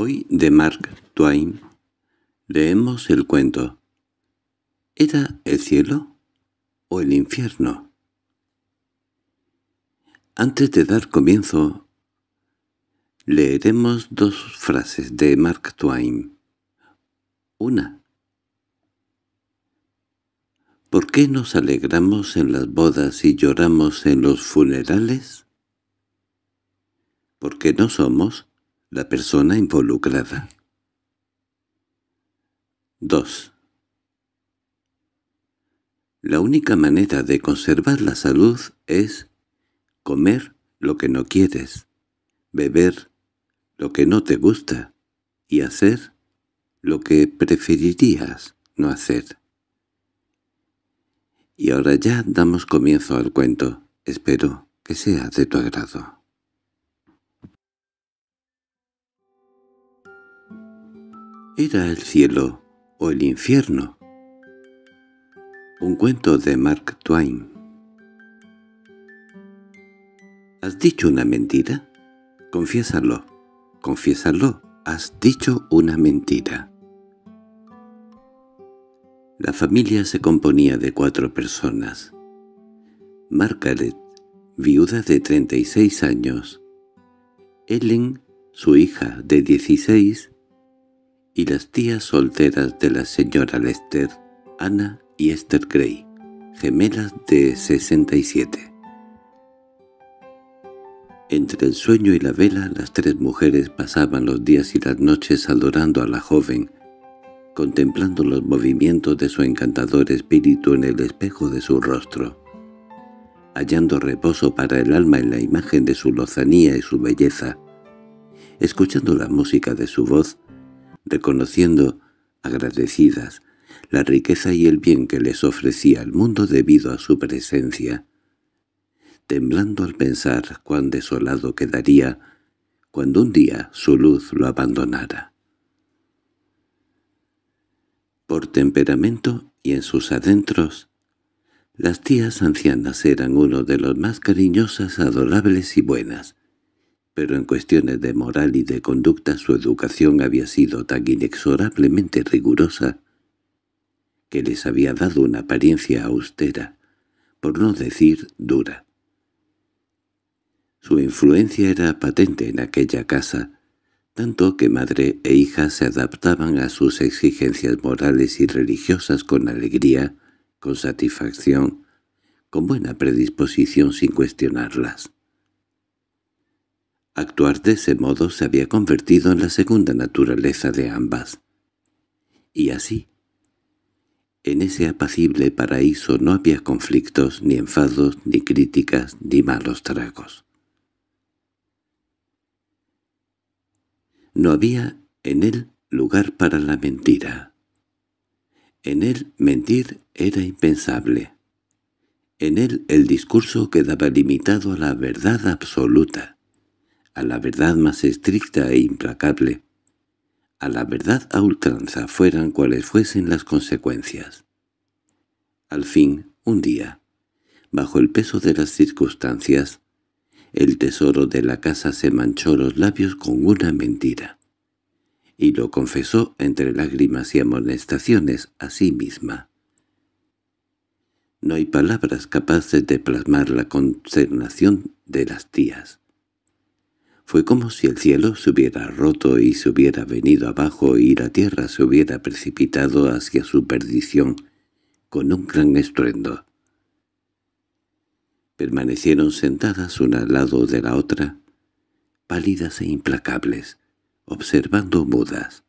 Hoy de Mark Twain leemos el cuento ¿Era el cielo o el infierno? Antes de dar comienzo, leeremos dos frases de Mark Twain. Una. ¿Por qué nos alegramos en las bodas y lloramos en los funerales? Porque no somos la persona involucrada. 2. La única manera de conservar la salud es comer lo que no quieres, beber lo que no te gusta y hacer lo que preferirías no hacer. Y ahora ya damos comienzo al cuento. Espero que sea de tu agrado. ¿Era el cielo o el infierno? Un cuento de Mark Twain ¿Has dicho una mentira? Confiésalo, confiésalo, has dicho una mentira. La familia se componía de cuatro personas. Margaret, viuda de 36 años. Ellen, su hija de 16, y las tías solteras de la señora Lester, Ana y Esther Gray, gemelas de 67. Entre el sueño y la vela las tres mujeres pasaban los días y las noches adorando a la joven, contemplando los movimientos de su encantador espíritu en el espejo de su rostro, hallando reposo para el alma en la imagen de su lozanía y su belleza, escuchando la música de su voz, reconociendo, agradecidas, la riqueza y el bien que les ofrecía el mundo debido a su presencia, temblando al pensar cuán desolado quedaría cuando un día su luz lo abandonara. Por temperamento y en sus adentros, las tías ancianas eran uno de los más cariñosas, adorables y buenas, pero en cuestiones de moral y de conducta su educación había sido tan inexorablemente rigurosa que les había dado una apariencia austera, por no decir dura. Su influencia era patente en aquella casa, tanto que madre e hija se adaptaban a sus exigencias morales y religiosas con alegría, con satisfacción, con buena predisposición sin cuestionarlas. Actuar de ese modo se había convertido en la segunda naturaleza de ambas. Y así, en ese apacible paraíso no había conflictos, ni enfados, ni críticas, ni malos tragos. No había en él lugar para la mentira. En él mentir era impensable. En él el discurso quedaba limitado a la verdad absoluta a la verdad más estricta e implacable, a la verdad a ultranza fueran cuales fuesen las consecuencias. Al fin, un día, bajo el peso de las circunstancias, el tesoro de la casa se manchó los labios con una mentira, y lo confesó entre lágrimas y amonestaciones a sí misma. No hay palabras capaces de plasmar la consternación de las tías. Fue como si el cielo se hubiera roto y se hubiera venido abajo y la tierra se hubiera precipitado hacia su perdición con un gran estruendo. Permanecieron sentadas una al lado de la otra, pálidas e implacables, observando mudas,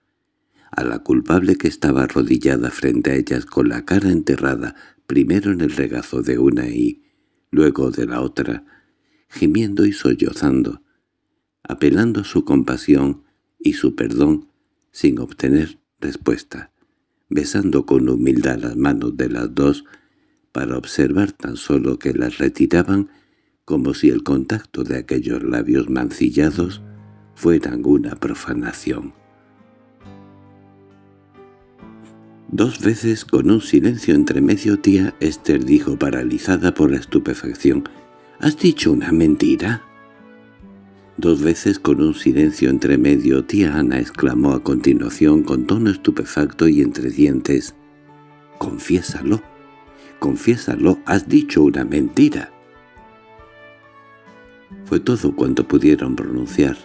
a la culpable que estaba arrodillada frente a ellas con la cara enterrada primero en el regazo de una y luego de la otra, gimiendo y sollozando, apelando a su compasión y su perdón, sin obtener respuesta, besando con humildad las manos de las dos para observar tan solo que las retiraban como si el contacto de aquellos labios mancillados fueran una profanación. Dos veces, con un silencio entre medio tía, Esther dijo paralizada por la estupefacción, «¿Has dicho una mentira?» Dos veces con un silencio entre medio, tía Ana exclamó a continuación con tono estupefacto y entre dientes. «Confiésalo, confiésalo, has dicho una mentira». Fue todo cuanto pudieron pronunciar.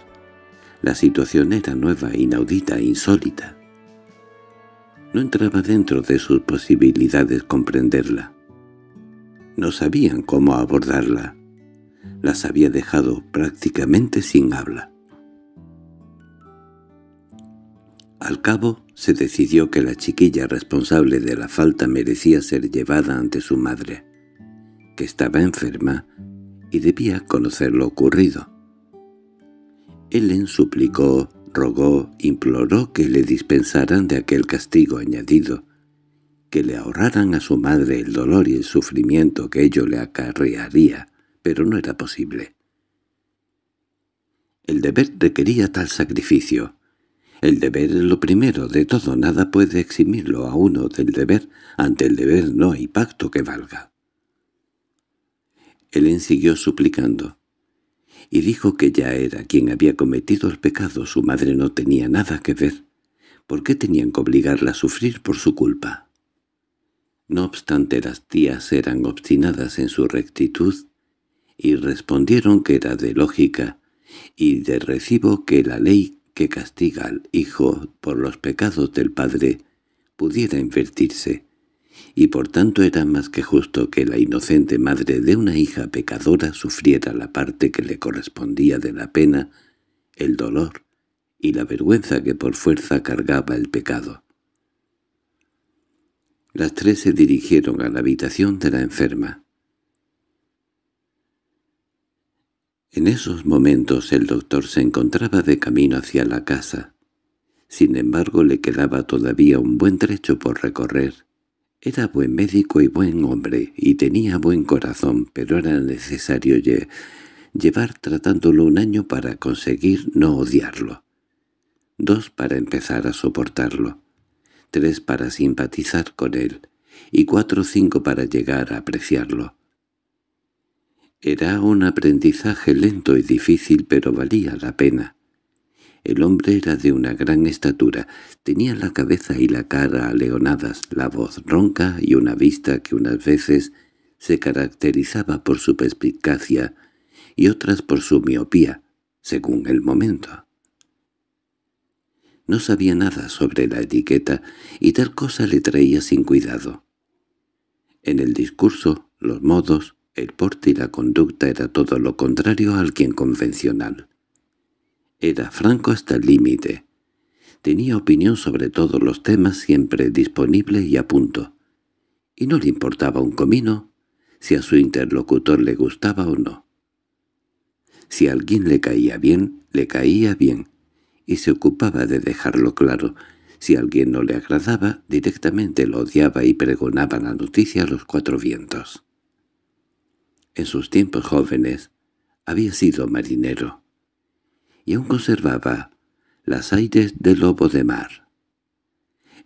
La situación era nueva, inaudita, insólita. No entraba dentro de sus posibilidades comprenderla. No sabían cómo abordarla las había dejado prácticamente sin habla. Al cabo, se decidió que la chiquilla responsable de la falta merecía ser llevada ante su madre, que estaba enferma y debía conocer lo ocurrido. Ellen suplicó, rogó, imploró que le dispensaran de aquel castigo añadido, que le ahorraran a su madre el dolor y el sufrimiento que ello le acarrearía, pero no era posible. El deber requería tal sacrificio. El deber es lo primero de todo, nada puede eximirlo a uno del deber, ante el deber no hay pacto que valga. Helen siguió suplicando, y dijo que ya era quien había cometido el pecado, su madre no tenía nada que ver. ¿Por qué tenían que obligarla a sufrir por su culpa? No obstante las tías eran obstinadas en su rectitud, y respondieron que era de lógica y de recibo que la ley que castiga al hijo por los pecados del padre pudiera invertirse, y por tanto era más que justo que la inocente madre de una hija pecadora sufriera la parte que le correspondía de la pena, el dolor y la vergüenza que por fuerza cargaba el pecado. Las tres se dirigieron a la habitación de la enferma. En esos momentos el doctor se encontraba de camino hacia la casa. Sin embargo, le quedaba todavía un buen trecho por recorrer. Era buen médico y buen hombre, y tenía buen corazón, pero era necesario llevar tratándolo un año para conseguir no odiarlo. Dos para empezar a soportarlo. Tres para simpatizar con él. Y cuatro o cinco para llegar a apreciarlo. Era un aprendizaje lento y difícil, pero valía la pena. El hombre era de una gran estatura, tenía la cabeza y la cara aleonadas, la voz ronca y una vista que unas veces se caracterizaba por su perspicacia y otras por su miopía, según el momento. No sabía nada sobre la etiqueta y tal cosa le traía sin cuidado. En el discurso, los modos, el porte y la conducta era todo lo contrario al quien convencional. Era franco hasta el límite. Tenía opinión sobre todos los temas siempre disponible y a punto. Y no le importaba un comino si a su interlocutor le gustaba o no. Si a alguien le caía bien, le caía bien, y se ocupaba de dejarlo claro. Si a alguien no le agradaba, directamente lo odiaba y pregonaba la noticia a los cuatro vientos en sus tiempos jóvenes, había sido marinero, y aún conservaba las aires de lobo de mar.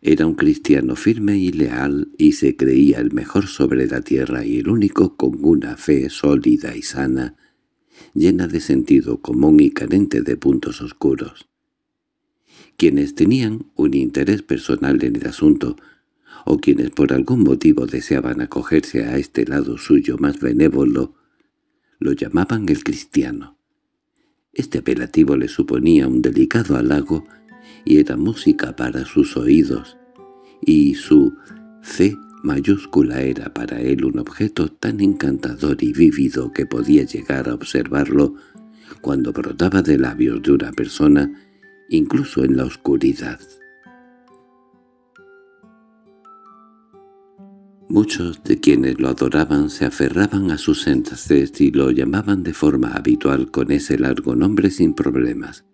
Era un cristiano firme y leal y se creía el mejor sobre la tierra y el único con una fe sólida y sana, llena de sentido común y carente de puntos oscuros. Quienes tenían un interés personal en el asunto o quienes por algún motivo deseaban acogerse a este lado suyo más benévolo, lo llamaban el cristiano. Este apelativo le suponía un delicado halago y era música para sus oídos, y su C mayúscula era para él un objeto tan encantador y vívido que podía llegar a observarlo cuando brotaba de labios de una persona, incluso en la oscuridad. Muchos de quienes lo adoraban se aferraban a sus sentencias y lo llamaban de forma habitual con ese largo nombre sin problemas,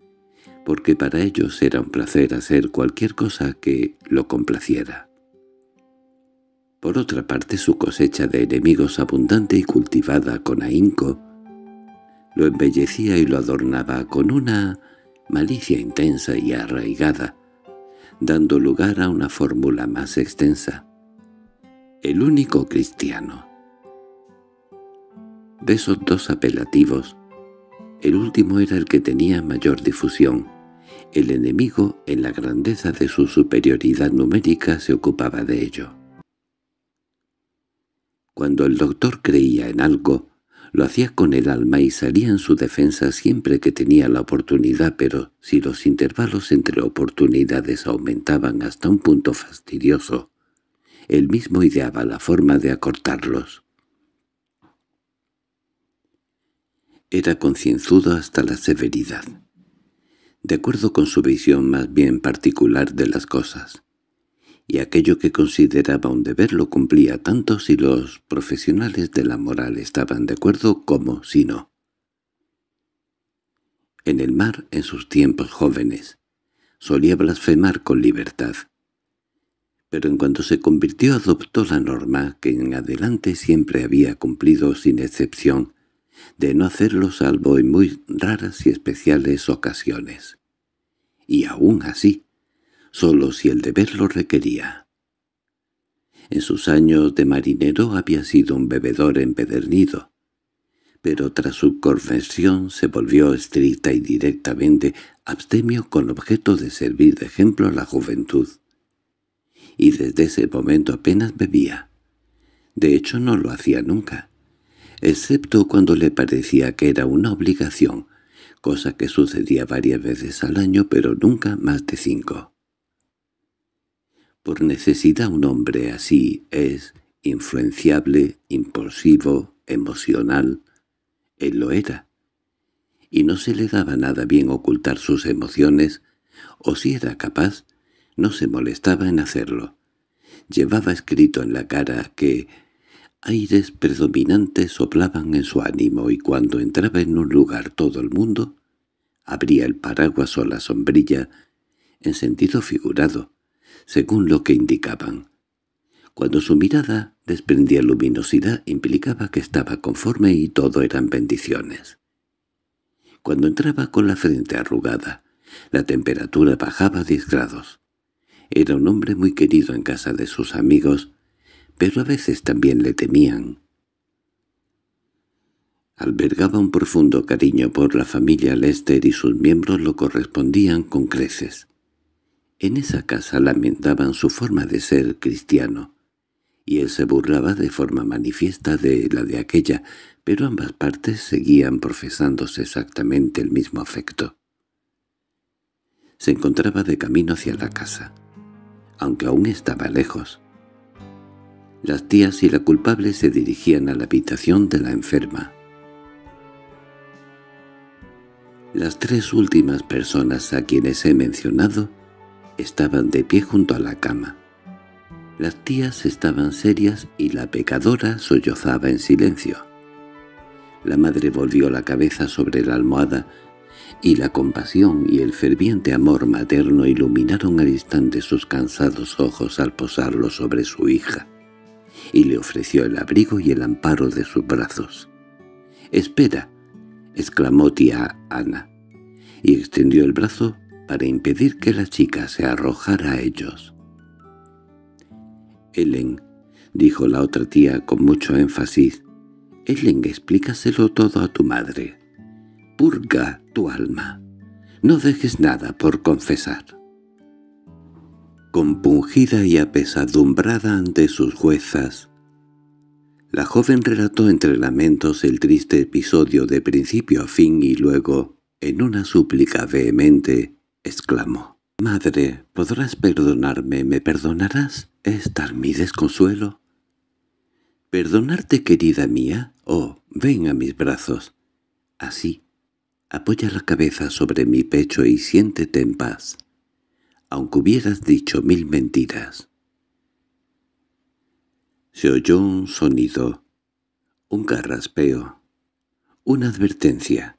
porque para ellos era un placer hacer cualquier cosa que lo complaciera. Por otra parte, su cosecha de enemigos abundante y cultivada con ahínco lo embellecía y lo adornaba con una malicia intensa y arraigada, dando lugar a una fórmula más extensa el único cristiano. De esos dos apelativos, el último era el que tenía mayor difusión. El enemigo, en la grandeza de su superioridad numérica, se ocupaba de ello. Cuando el doctor creía en algo, lo hacía con el alma y salía en su defensa siempre que tenía la oportunidad, pero si los intervalos entre oportunidades aumentaban hasta un punto fastidioso, él mismo ideaba la forma de acortarlos. Era concienzudo hasta la severidad, de acuerdo con su visión más bien particular de las cosas, y aquello que consideraba un deber lo cumplía tanto si los profesionales de la moral estaban de acuerdo como si no. En el mar, en sus tiempos jóvenes, solía blasfemar con libertad, pero en cuanto se convirtió adoptó la norma que en adelante siempre había cumplido sin excepción, de no hacerlo salvo en muy raras y especiales ocasiones. Y aún así, solo si el deber lo requería. En sus años de marinero había sido un bebedor empedernido, pero tras su conversión se volvió estricta y directamente abstemio con objeto de servir de ejemplo a la juventud y desde ese momento apenas bebía. De hecho no lo hacía nunca, excepto cuando le parecía que era una obligación, cosa que sucedía varias veces al año pero nunca más de cinco. Por necesidad un hombre así es influenciable, impulsivo, emocional. Él lo era. Y no se le daba nada bien ocultar sus emociones, o si era capaz, no se molestaba en hacerlo. Llevaba escrito en la cara que aires predominantes soplaban en su ánimo y cuando entraba en un lugar todo el mundo, abría el paraguas o la sombrilla en sentido figurado, según lo que indicaban. Cuando su mirada desprendía luminosidad implicaba que estaba conforme y todo eran bendiciones. Cuando entraba con la frente arrugada, la temperatura bajaba 10 grados. Era un hombre muy querido en casa de sus amigos, pero a veces también le temían. Albergaba un profundo cariño por la familia Lester y sus miembros lo correspondían con creces. En esa casa lamentaban su forma de ser cristiano, y él se burlaba de forma manifiesta de la de aquella, pero ambas partes seguían profesándose exactamente el mismo afecto. Se encontraba de camino hacia la casa aunque aún estaba lejos. Las tías y la culpable se dirigían a la habitación de la enferma. Las tres últimas personas a quienes he mencionado estaban de pie junto a la cama. Las tías estaban serias y la pecadora sollozaba en silencio. La madre volvió la cabeza sobre la almohada y la compasión y el ferviente amor materno iluminaron al instante sus cansados ojos al posarlo sobre su hija, y le ofreció el abrigo y el amparo de sus brazos. —¡Espera! —exclamó tía Ana, y extendió el brazo para impedir que la chica se arrojara a ellos. —Ellen —dijo la otra tía con mucho énfasis—, Ellen, explícaselo todo a tu madre purga tu alma. No dejes nada por confesar. Compungida y apesadumbrada ante sus juezas, la joven relató entre lamentos el triste episodio de principio a fin y luego, en una súplica vehemente, exclamó. «Madre, ¿podrás perdonarme? ¿Me perdonarás? ¿Es mi desconsuelo?» «Perdonarte, querida mía? Oh, ven a mis brazos. Así, Apoya la cabeza sobre mi pecho y siéntete en paz, aunque hubieras dicho mil mentiras. Se oyó un sonido, un carraspeo, una advertencia.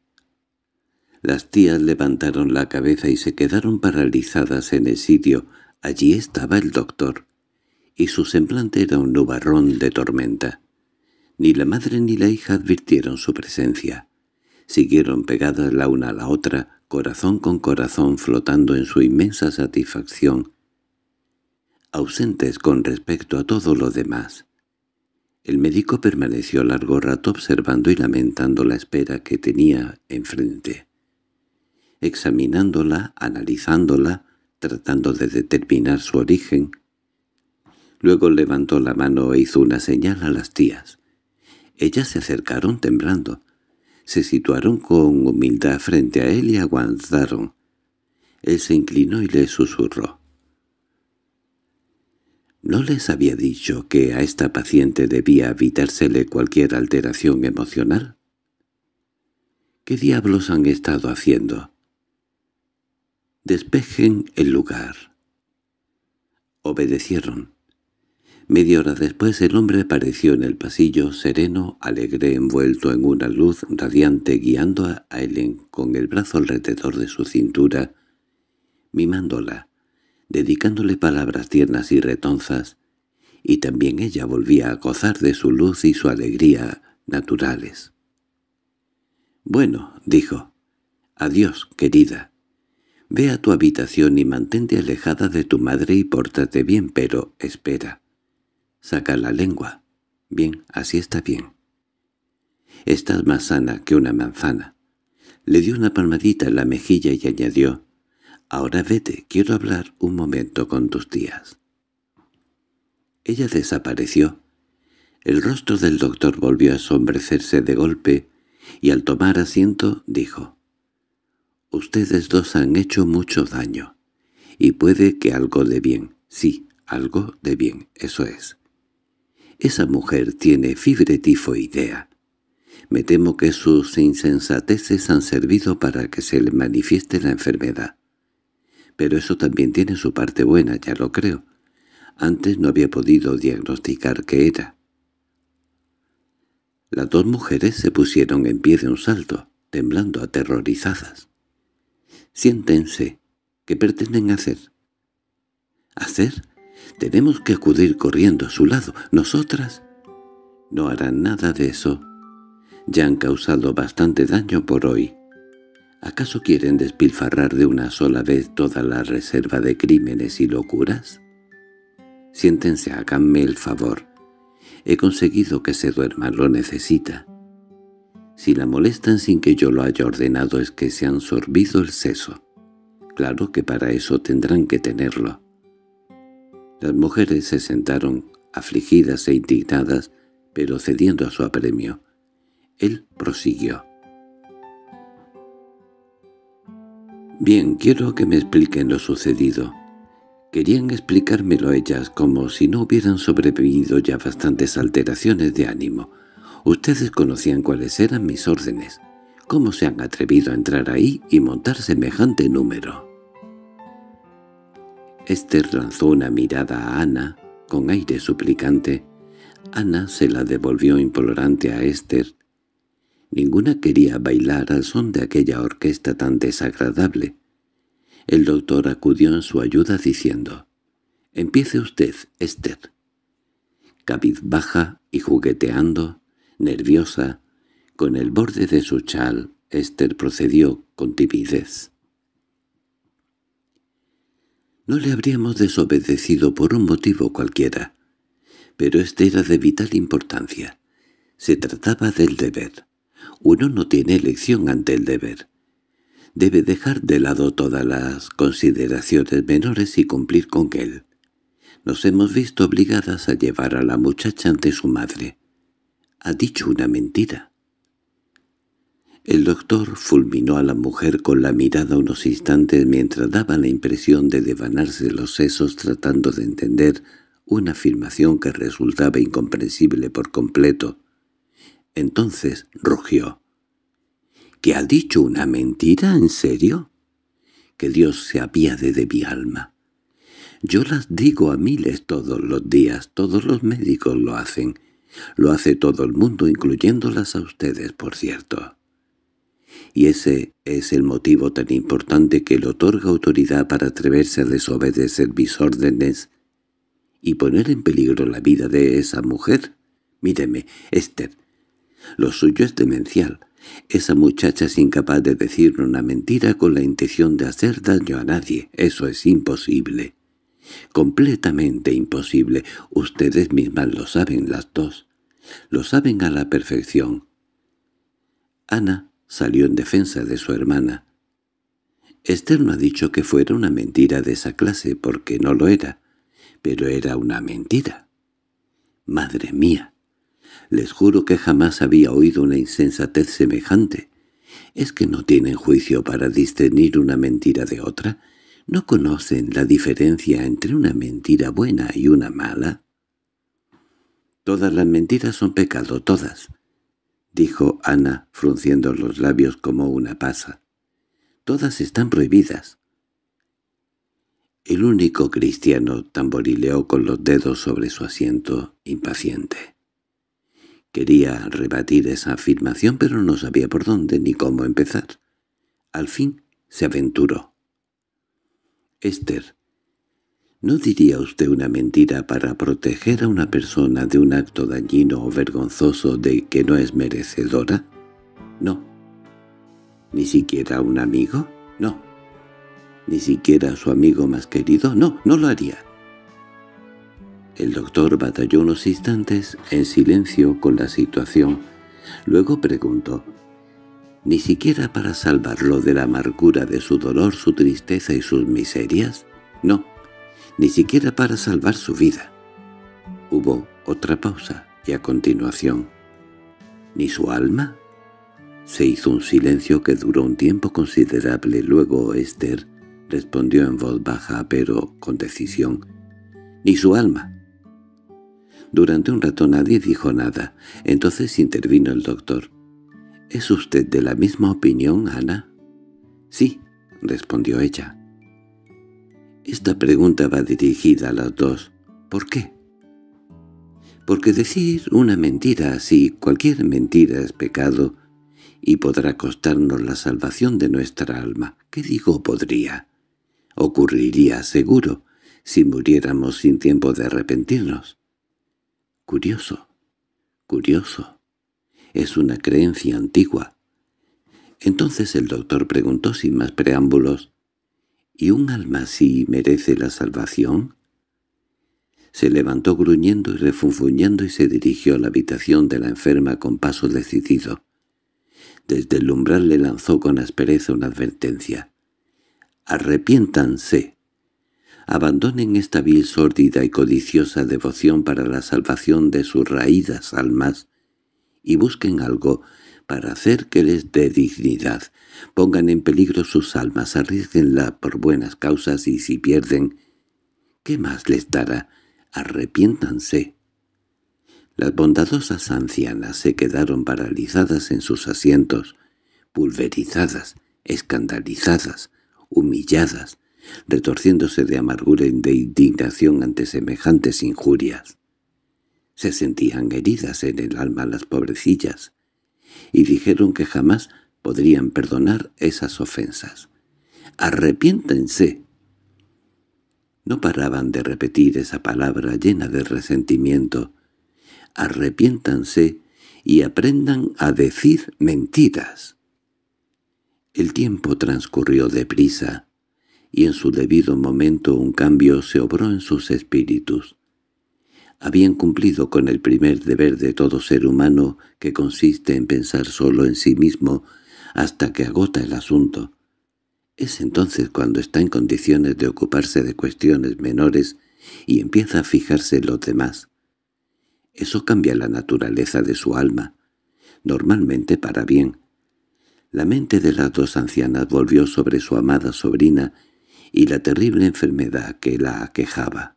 Las tías levantaron la cabeza y se quedaron paralizadas en el sitio. Allí estaba el doctor, y su semblante era un nubarrón de tormenta. Ni la madre ni la hija advirtieron su presencia. Siguieron pegadas la una a la otra, corazón con corazón flotando en su inmensa satisfacción, ausentes con respecto a todo lo demás. El médico permaneció largo rato observando y lamentando la espera que tenía enfrente, examinándola, analizándola, tratando de determinar su origen. Luego levantó la mano e hizo una señal a las tías. Ellas se acercaron temblando. Se situaron con humildad frente a él y aguantaron. Él se inclinó y le susurró. ¿No les había dicho que a esta paciente debía evitársele cualquier alteración emocional? ¿Qué diablos han estado haciendo? Despejen el lugar. Obedecieron. Media hora después el hombre apareció en el pasillo, sereno, alegre, envuelto en una luz radiante, guiando a Ellen con el brazo alrededor de su cintura, mimándola, dedicándole palabras tiernas y retonzas, y también ella volvía a gozar de su luz y su alegría naturales. «Bueno», dijo, «adiós, querida». Ve a tu habitación y mantente alejada de tu madre y pórtate bien, pero espera. Saca la lengua. Bien, así está bien. Estás más sana que una manzana. Le dio una palmadita en la mejilla y añadió, «Ahora vete, quiero hablar un momento con tus tías». Ella desapareció. El rostro del doctor volvió a sombrecerse de golpe y al tomar asiento dijo, «Ustedes dos han hecho mucho daño, y puede que algo de bien, sí, algo de bien, eso es. Esa mujer tiene fibre tifoidea. Me temo que sus insensateces han servido para que se le manifieste la enfermedad. Pero eso también tiene su parte buena, ya lo creo. Antes no había podido diagnosticar qué era. Las dos mujeres se pusieron en pie de un salto, temblando aterrorizadas. «Siéntense. ¿Qué pretenden hacer?» «¿Hacer?» Tenemos que acudir corriendo a su lado. Nosotras no harán nada de eso. Ya han causado bastante daño por hoy. ¿Acaso quieren despilfarrar de una sola vez toda la reserva de crímenes y locuras? Siéntense, háganme el favor. He conseguido que se duerma, lo necesita. Si la molestan sin que yo lo haya ordenado es que se han sorbido el seso. Claro que para eso tendrán que tenerlo. Las mujeres se sentaron, afligidas e indignadas, pero cediendo a su apremio. Él prosiguió. Bien, quiero que me expliquen lo sucedido. Querían explicármelo ellas como si no hubieran sobrevivido ya bastantes alteraciones de ánimo. Ustedes conocían cuáles eran mis órdenes. ¿Cómo se han atrevido a entrar ahí y montar semejante número? Esther lanzó una mirada a Ana, con aire suplicante. Ana se la devolvió implorante a Esther. Ninguna quería bailar al son de aquella orquesta tan desagradable. El doctor acudió en su ayuda diciendo, «Empiece usted, Esther». baja y jugueteando, nerviosa, con el borde de su chal, Esther procedió con timidez. No le habríamos desobedecido por un motivo cualquiera, pero este era de vital importancia. Se trataba del deber. Uno no tiene elección ante el deber. Debe dejar de lado todas las consideraciones menores y cumplir con él. Nos hemos visto obligadas a llevar a la muchacha ante su madre. Ha dicho una mentira. El doctor fulminó a la mujer con la mirada unos instantes mientras daba la impresión de devanarse los sesos tratando de entender una afirmación que resultaba incomprensible por completo. Entonces rugió. —¿Que ha dicho una mentira, en serio? —Que Dios se apiade de mi alma. Yo las digo a miles todos los días, todos los médicos lo hacen. Lo hace todo el mundo, incluyéndolas a ustedes, por cierto y ese es el motivo tan importante que le otorga autoridad para atreverse a desobedecer mis órdenes y poner en peligro la vida de esa mujer. Míreme, Esther, lo suyo es demencial. Esa muchacha es incapaz de decir una mentira con la intención de hacer daño a nadie. Eso es imposible. Completamente imposible. Ustedes mismas lo saben las dos. Lo saben a la perfección. Ana salió en defensa de su hermana. Esther no ha dicho que fuera una mentira de esa clase porque no lo era, pero era una mentira. Madre mía, les juro que jamás había oído una insensatez semejante. ¿Es que no tienen juicio para discernir una mentira de otra? ¿No conocen la diferencia entre una mentira buena y una mala? Todas las mentiras son pecado, todas. —dijo Ana, frunciendo los labios como una pasa—, todas están prohibidas. El único cristiano tamborileó con los dedos sobre su asiento, impaciente. Quería rebatir esa afirmación, pero no sabía por dónde ni cómo empezar. Al fin se aventuró. Esther ¿No diría usted una mentira para proteger a una persona de un acto dañino o vergonzoso de que no es merecedora? No. ¿Ni siquiera un amigo? No. ¿Ni siquiera su amigo más querido? No, no lo haría. El doctor batalló unos instantes en silencio con la situación. Luego preguntó, ¿Ni siquiera para salvarlo de la amargura de su dolor, su tristeza y sus miserias? No ni siquiera para salvar su vida. Hubo otra pausa, y a continuación, ¿ni su alma? Se hizo un silencio que duró un tiempo considerable. Luego Esther respondió en voz baja, pero con decisión, «¡Ni su alma!». Durante un rato nadie dijo nada. Entonces intervino el doctor. «¿Es usted de la misma opinión, Ana?» «Sí», respondió ella. Esta pregunta va dirigida a las dos. ¿Por qué? Porque decir una mentira así, cualquier mentira es pecado, y podrá costarnos la salvación de nuestra alma. ¿Qué digo podría? Ocurriría seguro, si muriéramos sin tiempo de arrepentirnos. Curioso, curioso. Es una creencia antigua. Entonces el doctor preguntó sin más preámbulos, ¿Y un alma así merece la salvación? Se levantó gruñendo y refunfuñando y se dirigió a la habitación de la enferma con paso decidido. Desde el umbral le lanzó con aspereza una advertencia. «Arrepiéntanse. Abandonen esta vil sórdida y codiciosa devoción para la salvación de sus raídas almas y busquen algo para hacer que les dé dignidad. Pongan en peligro sus almas, arriesguenla por buenas causas y si pierden, ¿qué más les dará? Arrepiéntanse. Las bondadosas ancianas se quedaron paralizadas en sus asientos, pulverizadas, escandalizadas, humilladas, retorciéndose de amargura y de indignación ante semejantes injurias. Se sentían heridas en el alma las pobrecillas y dijeron que jamás podrían perdonar esas ofensas. —¡Arrepiéntense! No paraban de repetir esa palabra llena de resentimiento. —Arrepiéntanse y aprendan a decir mentiras. El tiempo transcurrió deprisa, y en su debido momento un cambio se obró en sus espíritus habían cumplido con el primer deber de todo ser humano que consiste en pensar solo en sí mismo hasta que agota el asunto. Es entonces cuando está en condiciones de ocuparse de cuestiones menores y empieza a fijarse en los demás. Eso cambia la naturaleza de su alma, normalmente para bien. La mente de las dos ancianas volvió sobre su amada sobrina y la terrible enfermedad que la aquejaba.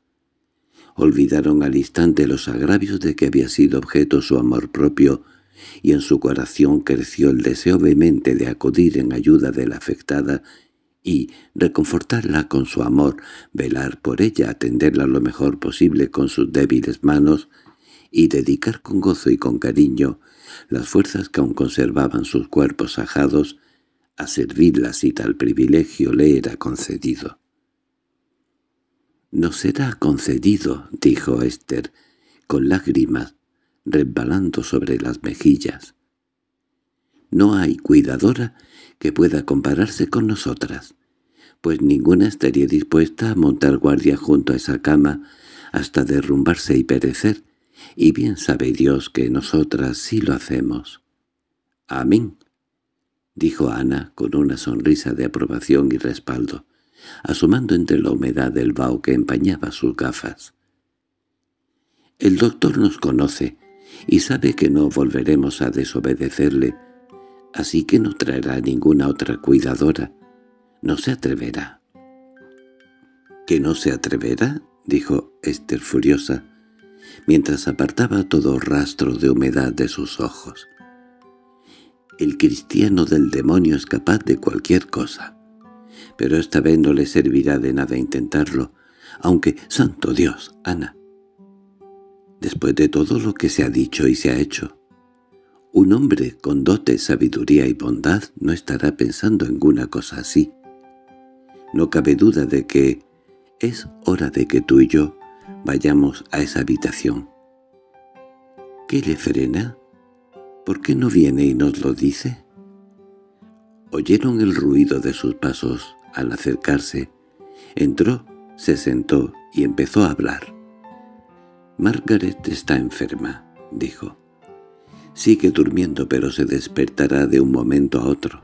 Olvidaron al instante los agravios de que había sido objeto su amor propio, y en su corazón creció el deseo vehemente de acudir en ayuda de la afectada y reconfortarla con su amor, velar por ella, atenderla lo mejor posible con sus débiles manos y dedicar con gozo y con cariño las fuerzas que aún conservaban sus cuerpos ajados a servirla si tal privilegio le era concedido. «Nos será concedido», dijo Esther, con lágrimas resbalando sobre las mejillas. «No hay cuidadora que pueda compararse con nosotras, pues ninguna estaría dispuesta a montar guardia junto a esa cama hasta derrumbarse y perecer, y bien sabe Dios que nosotras sí lo hacemos». «Amén», dijo Ana con una sonrisa de aprobación y respaldo asomando entre la humedad del vaho que empañaba sus gafas. El doctor nos conoce y sabe que no volveremos a desobedecerle, así que no traerá ninguna otra cuidadora. No se atreverá. —¿Que no se atreverá? —dijo Esther furiosa, mientras apartaba todo rastro de humedad de sus ojos. —El cristiano del demonio es capaz de cualquier cosa pero esta vez no le servirá de nada intentarlo, aunque, santo Dios, Ana, después de todo lo que se ha dicho y se ha hecho, un hombre con dote, sabiduría y bondad no estará pensando en una cosa así. No cabe duda de que es hora de que tú y yo vayamos a esa habitación. ¿Qué le frena? ¿Por qué no viene y nos lo dice?» Oyeron el ruido de sus pasos al acercarse. Entró, se sentó y empezó a hablar. «Margaret está enferma», dijo. «Sigue durmiendo, pero se despertará de un momento a otro.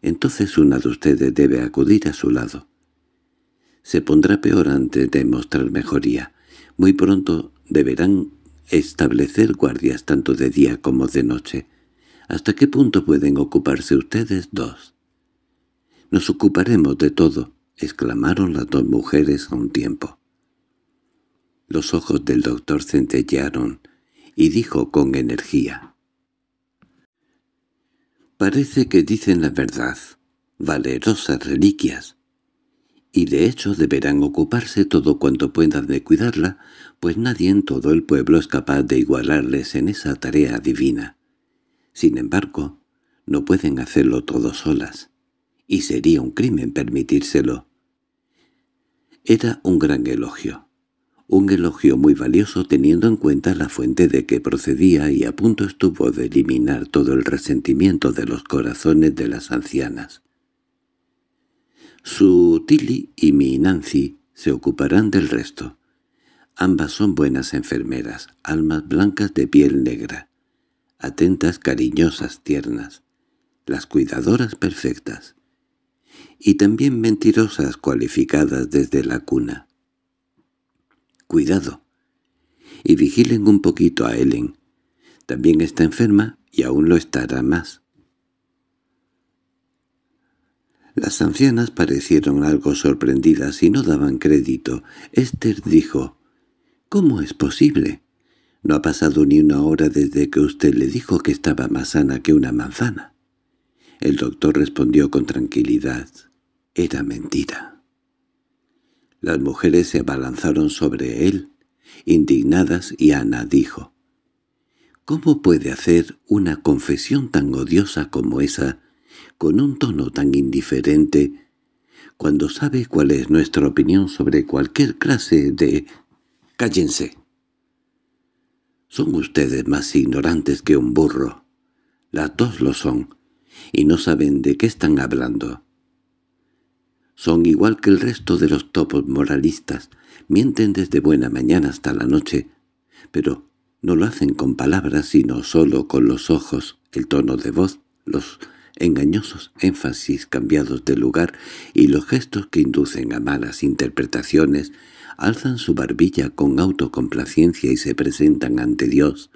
Entonces una de ustedes debe acudir a su lado. Se pondrá peor antes de mostrar mejoría. Muy pronto deberán establecer guardias tanto de día como de noche. ¿Hasta qué punto pueden ocuparse ustedes dos? Nos ocuparemos de todo, exclamaron las dos mujeres a un tiempo. Los ojos del doctor centellaron y dijo con energía. Parece que dicen la verdad, valerosas reliquias. Y de hecho deberán ocuparse todo cuanto puedan de cuidarla, pues nadie en todo el pueblo es capaz de igualarles en esa tarea divina. Sin embargo, no pueden hacerlo todos solas, y sería un crimen permitírselo. Era un gran elogio, un elogio muy valioso teniendo en cuenta la fuente de que procedía y a punto estuvo de eliminar todo el resentimiento de los corazones de las ancianas. Su Tilly y mi Nancy se ocuparán del resto. Ambas son buenas enfermeras, almas blancas de piel negra atentas, cariñosas, tiernas, las cuidadoras perfectas, y también mentirosas cualificadas desde la cuna. Cuidado, y vigilen un poquito a Ellen. También está enferma y aún lo estará más. Las ancianas parecieron algo sorprendidas y no daban crédito. Esther dijo, «¿Cómo es posible? No ha pasado ni una hora desde que usted le dijo que estaba más sana que una manzana. El doctor respondió con tranquilidad. Era mentira. Las mujeres se abalanzaron sobre él, indignadas, y Ana dijo, ¿Cómo puede hacer una confesión tan odiosa como esa, con un tono tan indiferente, cuando sabe cuál es nuestra opinión sobre cualquier clase de... —¡Cállense! Son ustedes más ignorantes que un burro. Las dos lo son, y no saben de qué están hablando. Son igual que el resto de los topos moralistas, mienten desde buena mañana hasta la noche, pero no lo hacen con palabras sino solo con los ojos, el tono de voz, los engañosos énfasis cambiados de lugar y los gestos que inducen a malas interpretaciones alzan su barbilla con autocomplacencia y se presentan ante Dios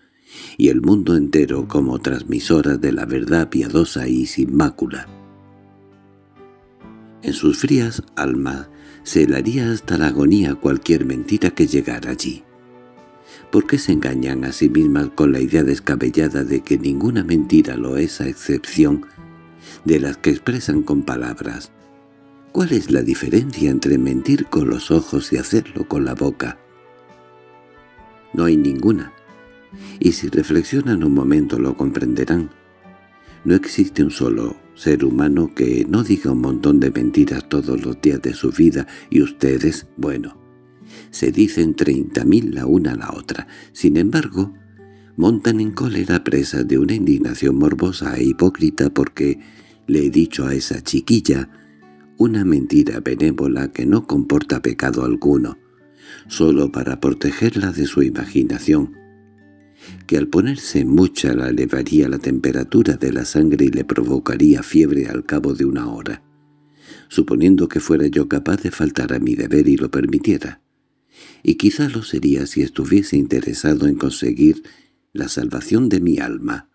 y el mundo entero como transmisoras de la verdad piadosa y sin mácula. En sus frías almas se helaría hasta la agonía cualquier mentira que llegara allí. ¿Por qué se engañan a sí mismas con la idea descabellada de que ninguna mentira lo es a excepción de las que expresan con palabras? ¿Cuál es la diferencia entre mentir con los ojos y hacerlo con la boca? No hay ninguna. Y si reflexionan un momento lo comprenderán. No existe un solo ser humano que no diga un montón de mentiras todos los días de su vida y ustedes, bueno, se dicen treinta mil la una a la otra. Sin embargo, montan en cólera presa de una indignación morbosa e hipócrita porque le he dicho a esa chiquilla una mentira benévola que no comporta pecado alguno, solo para protegerla de su imaginación, que al ponerse mucha la elevaría la temperatura de la sangre y le provocaría fiebre al cabo de una hora, suponiendo que fuera yo capaz de faltar a mi deber y lo permitiera. Y quizá lo sería si estuviese interesado en conseguir la salvación de mi alma,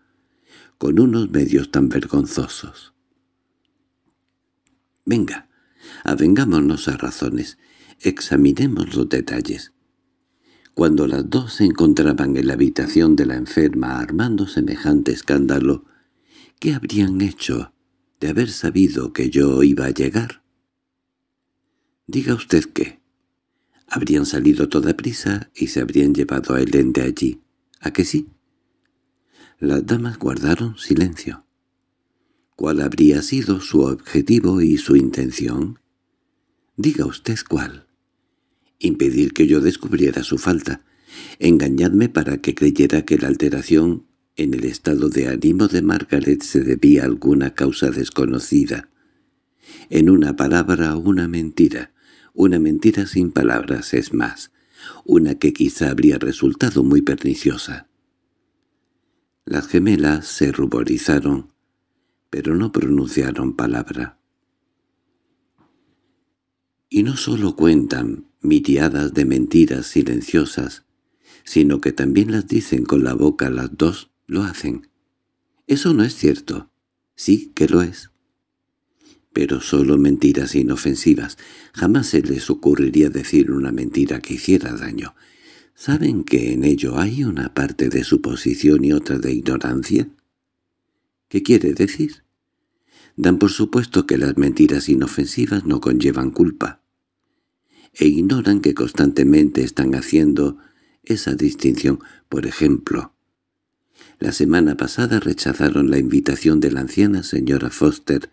con unos medios tan vergonzosos. Venga, avengámonos a razones, examinemos los detalles. Cuando las dos se encontraban en la habitación de la enferma armando semejante escándalo, ¿qué habrían hecho de haber sabido que yo iba a llegar? Diga usted qué. Habrían salido toda prisa y se habrían llevado a Helen allí. ¿A que sí? Las damas guardaron silencio. ¿Cuál habría sido su objetivo y su intención? Diga usted cuál. Impedir que yo descubriera su falta. Engañadme para que creyera que la alteración en el estado de ánimo de Margaret se debía a alguna causa desconocida. En una palabra, una mentira. Una mentira sin palabras es más, una que quizá habría resultado muy perniciosa. Las gemelas se ruborizaron pero no pronunciaron palabra. Y no solo cuentan mitiadas de mentiras silenciosas, sino que también las dicen con la boca las dos, lo hacen. Eso no es cierto. Sí que lo es. Pero solo mentiras inofensivas. Jamás se les ocurriría decir una mentira que hiciera daño. ¿Saben que en ello hay una parte de suposición y otra de ignorancia? ¿Qué quiere decir? dan por supuesto que las mentiras inofensivas no conllevan culpa, e ignoran que constantemente están haciendo esa distinción. Por ejemplo, la semana pasada rechazaron la invitación de la anciana señora Foster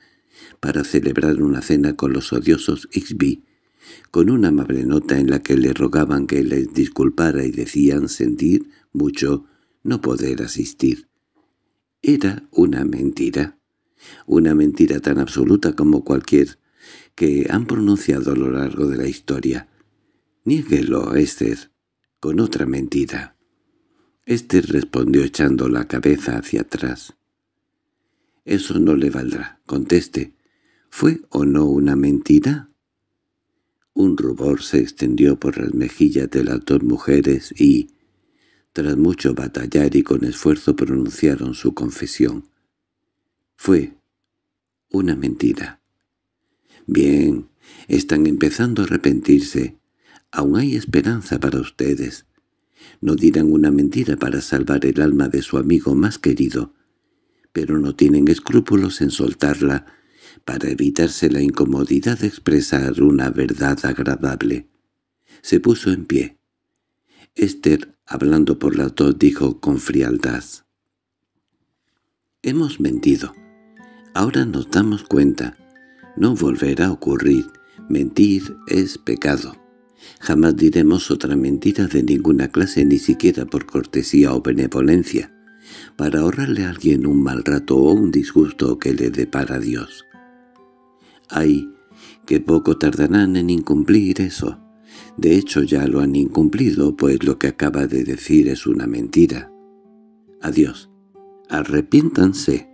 para celebrar una cena con los odiosos XB, con una amable nota en la que le rogaban que les disculpara y decían sentir mucho no poder asistir. Era una mentira una mentira tan absoluta como cualquier que han pronunciado a lo largo de la historia. Niéguelo, Esther, con otra mentira. Esther respondió echando la cabeza hacia atrás. Eso no le valdrá, conteste. ¿Fue o no una mentira? Un rubor se extendió por las mejillas de las dos mujeres y, tras mucho batallar y con esfuerzo pronunciaron su confesión. Fue una mentira. Bien, están empezando a arrepentirse. Aún hay esperanza para ustedes. No dirán una mentira para salvar el alma de su amigo más querido, pero no tienen escrúpulos en soltarla para evitarse la incomodidad de expresar una verdad agradable. Se puso en pie. Esther, hablando por la dos, dijo con frialdad. «Hemos mentido. Ahora nos damos cuenta. No volverá a ocurrir. Mentir es pecado. Jamás diremos otra mentira de ninguna clase, ni siquiera por cortesía o benevolencia, para ahorrarle a alguien un mal rato o un disgusto que le depara Dios. Ay, que poco tardarán en incumplir eso. De hecho ya lo han incumplido, pues lo que acaba de decir es una mentira. Adiós. Arrepiéntanse.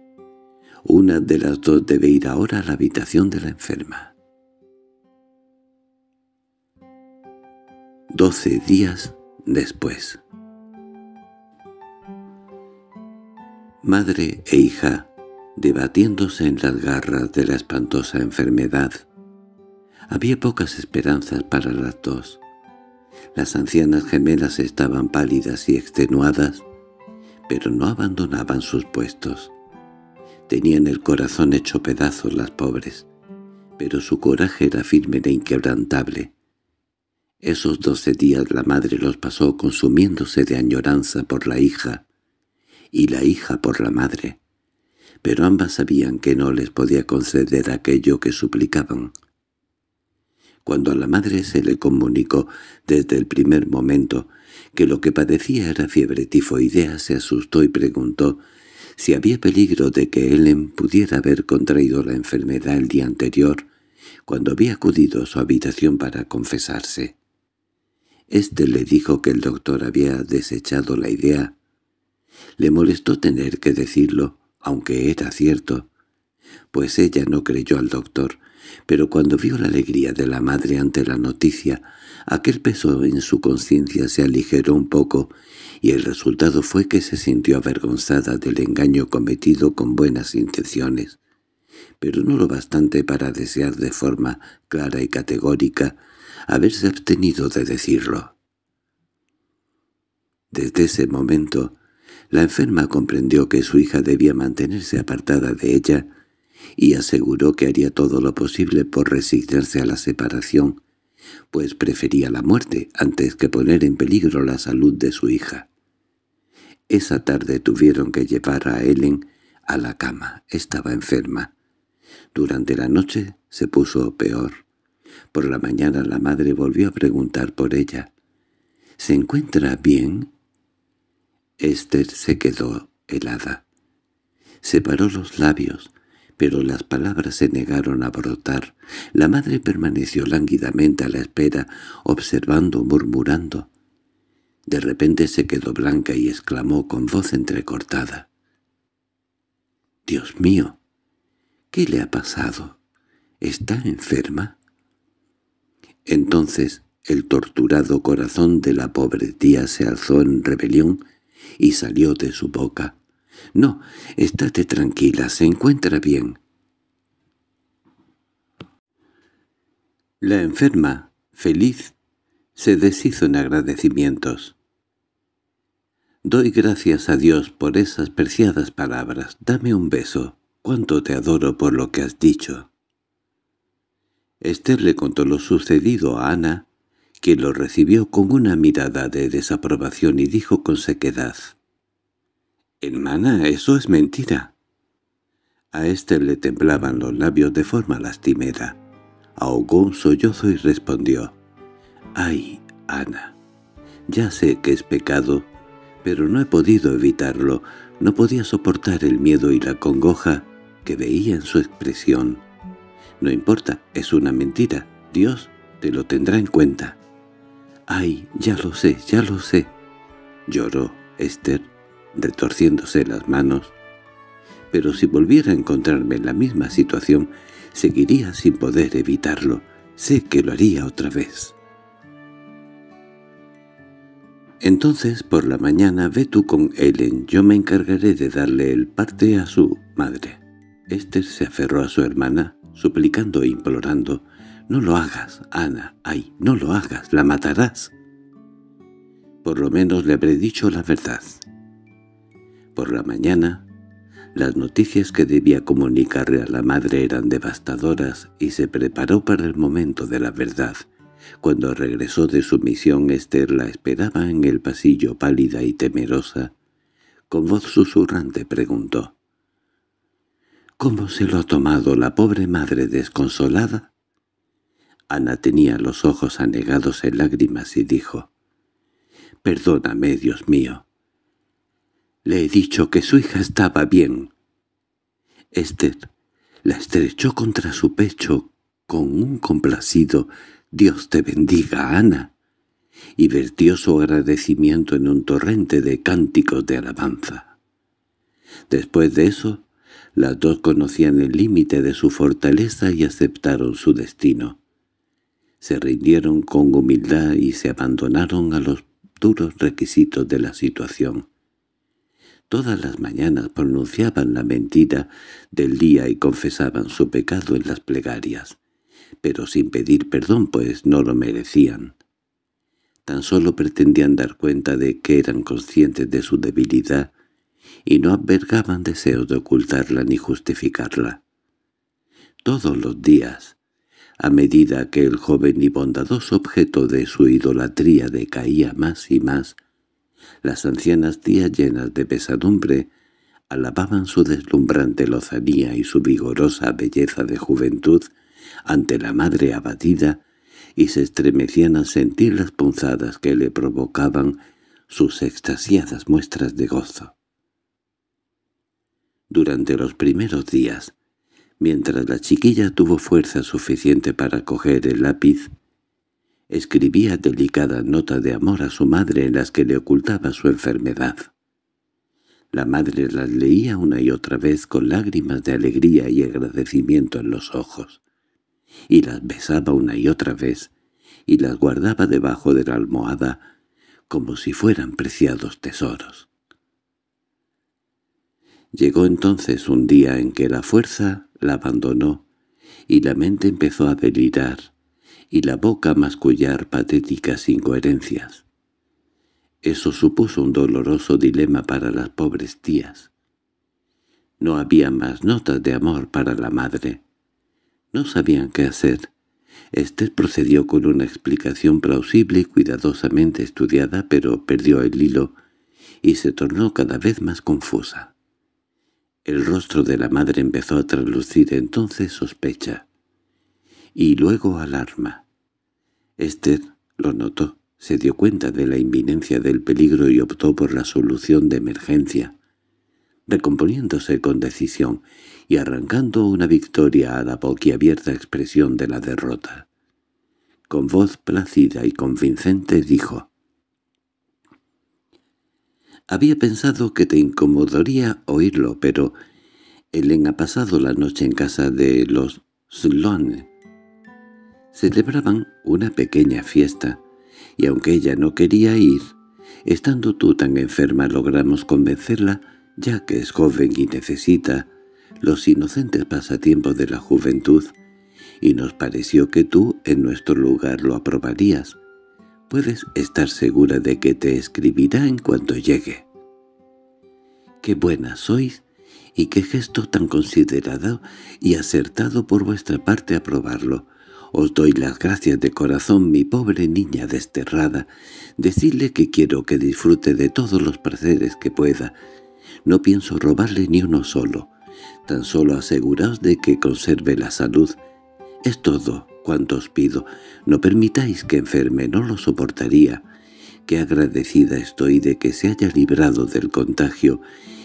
Una de las dos debe ir ahora a la habitación de la enferma. Doce días después. Madre e hija, debatiéndose en las garras de la espantosa enfermedad, había pocas esperanzas para las dos. Las ancianas gemelas estaban pálidas y extenuadas, pero no abandonaban sus puestos. Tenían el corazón hecho pedazos las pobres, pero su coraje era firme e inquebrantable. Esos doce días la madre los pasó consumiéndose de añoranza por la hija y la hija por la madre, pero ambas sabían que no les podía conceder aquello que suplicaban. Cuando a la madre se le comunicó desde el primer momento que lo que padecía era fiebre tifoidea, se asustó y preguntó si había peligro de que Ellen pudiera haber contraído la enfermedad el día anterior, cuando había acudido a su habitación para confesarse. Este le dijo que el doctor había desechado la idea. Le molestó tener que decirlo, aunque era cierto, pues ella no creyó al doctor, pero cuando vio la alegría de la madre ante la noticia, aquel peso en su conciencia se aligeró un poco, y el resultado fue que se sintió avergonzada del engaño cometido con buenas intenciones, pero no lo bastante para desear de forma clara y categórica haberse abstenido de decirlo. Desde ese momento, la enferma comprendió que su hija debía mantenerse apartada de ella y aseguró que haría todo lo posible por resistirse a la separación, pues prefería la muerte antes que poner en peligro la salud de su hija. Esa tarde tuvieron que llevar a Ellen a la cama. Estaba enferma. Durante la noche se puso peor. Por la mañana la madre volvió a preguntar por ella. —¿Se encuentra bien? Esther se quedó helada. Separó los labios, pero las palabras se negaron a brotar. La madre permaneció lánguidamente a la espera, observando, murmurando. De repente se quedó blanca y exclamó con voz entrecortada. —¡Dios mío! ¿Qué le ha pasado? ¿Está enferma? Entonces el torturado corazón de la pobre tía se alzó en rebelión y salió de su boca. —No, estate tranquila, se encuentra bien. La enferma, feliz, se deshizo en agradecimientos. Doy gracias a Dios por esas preciadas palabras. Dame un beso. Cuánto te adoro por lo que has dicho. Esther le contó lo sucedido a Ana, quien lo recibió con una mirada de desaprobación y dijo con sequedad. —Hermana, eso es mentira. A Esther le temblaban los labios de forma lastimera. Ahogó un sollozo y respondió. —Ay, Ana, ya sé que es pecado, pero no he podido evitarlo. No podía soportar el miedo y la congoja que veía en su expresión. —No importa, es una mentira. Dios te lo tendrá en cuenta. —Ay, ya lo sé, ya lo sé. Lloró Esther retorciéndose las manos. Pero si volviera a encontrarme en la misma situación, seguiría sin poder evitarlo. Sé que lo haría otra vez. Entonces, por la mañana, ve tú con Ellen. Yo me encargaré de darle el parte a su madre. Esther se aferró a su hermana, suplicando e implorando. «No lo hagas, Ana. Ay, no lo hagas. La matarás». «Por lo menos le habré dicho la verdad», por la mañana, las noticias que debía comunicarle a la madre eran devastadoras y se preparó para el momento de la verdad. Cuando regresó de su misión, Esther la esperaba en el pasillo pálida y temerosa. Con voz susurrante preguntó. —¿Cómo se lo ha tomado la pobre madre desconsolada? Ana tenía los ojos anegados en lágrimas y dijo. —Perdóname, Dios mío. Le he dicho que su hija estaba bien. Esther la estrechó contra su pecho con un complacido «Dios te bendiga, Ana» y vertió su agradecimiento en un torrente de cánticos de alabanza. Después de eso, las dos conocían el límite de su fortaleza y aceptaron su destino. Se rindieron con humildad y se abandonaron a los duros requisitos de la situación. Todas las mañanas pronunciaban la mentira del día y confesaban su pecado en las plegarias, pero sin pedir perdón pues no lo merecían. Tan solo pretendían dar cuenta de que eran conscientes de su debilidad y no albergaban deseos de ocultarla ni justificarla. Todos los días, a medida que el joven y bondadoso objeto de su idolatría decaía más y más, las ancianas tías llenas de pesadumbre alababan su deslumbrante lozanía y su vigorosa belleza de juventud ante la madre abatida y se estremecían al sentir las punzadas que le provocaban sus extasiadas muestras de gozo. Durante los primeros días, mientras la chiquilla tuvo fuerza suficiente para coger el lápiz, Escribía delicadas notas de amor a su madre en las que le ocultaba su enfermedad. La madre las leía una y otra vez con lágrimas de alegría y agradecimiento en los ojos, y las besaba una y otra vez, y las guardaba debajo de la almohada como si fueran preciados tesoros. Llegó entonces un día en que la fuerza la abandonó y la mente empezó a delirar, y la boca mascullar patéticas incoherencias. Eso supuso un doloroso dilema para las pobres tías. No había más notas de amor para la madre. No sabían qué hacer. Esther procedió con una explicación plausible y cuidadosamente estudiada, pero perdió el hilo y se tornó cada vez más confusa. El rostro de la madre empezó a translucir entonces sospecha y luego alarma. Esther lo notó, se dio cuenta de la inminencia del peligro y optó por la solución de emergencia, recomponiéndose con decisión y arrancando una victoria a la boquiabierta expresión de la derrota. Con voz plácida y convincente dijo, «Había pensado que te incomodaría oírlo, pero Ellen ha pasado la noche en casa de los Sloane celebraban una pequeña fiesta, y aunque ella no quería ir, estando tú tan enferma logramos convencerla, ya que es joven y necesita los inocentes pasatiempos de la juventud, y nos pareció que tú en nuestro lugar lo aprobarías. Puedes estar segura de que te escribirá en cuanto llegue. —¡Qué buena sois! y qué gesto tan considerado y acertado por vuestra parte aprobarlo. Os doy las gracias de corazón, mi pobre niña desterrada. Decidle que quiero que disfrute de todos los placeres que pueda. No pienso robarle ni uno solo. Tan solo aseguraos de que conserve la salud. Es todo cuanto os pido. No permitáis que enferme, no lo soportaría. Qué agradecida estoy de que se haya librado del contagio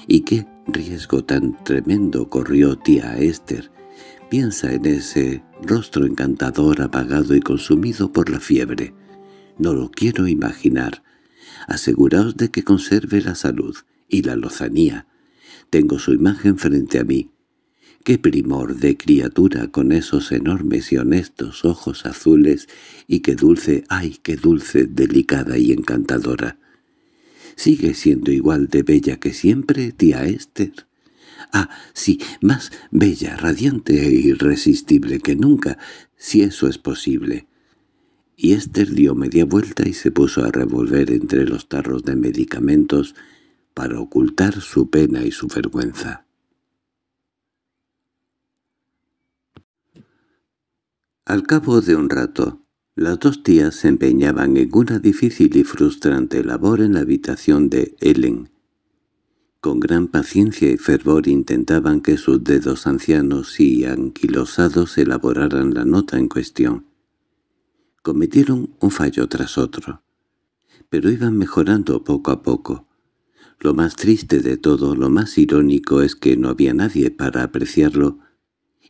y qué riesgo tan tremendo corrió tía Esther. Piensa en ese rostro encantador apagado y consumido por la fiebre. No lo quiero imaginar. Aseguraos de que conserve la salud y la lozanía. Tengo su imagen frente a mí. ¡Qué primor de criatura con esos enormes y honestos ojos azules! Y qué dulce, ay, qué dulce, delicada y encantadora. Sigue siendo igual de bella que siempre, tía Esther. Ah, sí, más bella, radiante e irresistible que nunca, si eso es posible. Y Esther dio media vuelta y se puso a revolver entre los tarros de medicamentos para ocultar su pena y su vergüenza. Al cabo de un rato, las dos tías se empeñaban en una difícil y frustrante labor en la habitación de Ellen, con gran paciencia y fervor intentaban que sus dedos ancianos y anquilosados elaboraran la nota en cuestión. Cometieron un fallo tras otro, pero iban mejorando poco a poco. Lo más triste de todo, lo más irónico es que no había nadie para apreciarlo,